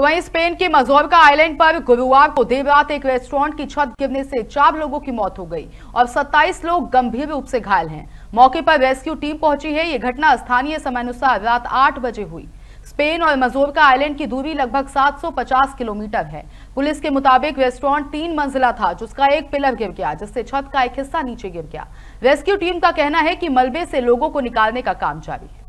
तो वहीं स्पेन के मजोरका आइलैंड पर गुरुवार को देर रात एक रेस्टोरेंट की छत गिरने से चार लोगों की मौत हो गई और 27 लोग गंभीर रूप से घायल हैं मौके पर रेस्क्यू टीम पहुंची है ये घटना स्थानीय समयानुसार रात आठ बजे हुई स्पेन और मजोरका आइलैंड की दूरी लगभग 750 किलोमीटर है पुलिस के मुताबिक रेस्टोरेंट तीन मंजिला था जिसका एक पिलर गिर गया जिससे छत का एक हिस्सा नीचे गिर गया रेस्क्यू टीम का कहना है कि मलबे से लोगों को निकालने का काम जारी है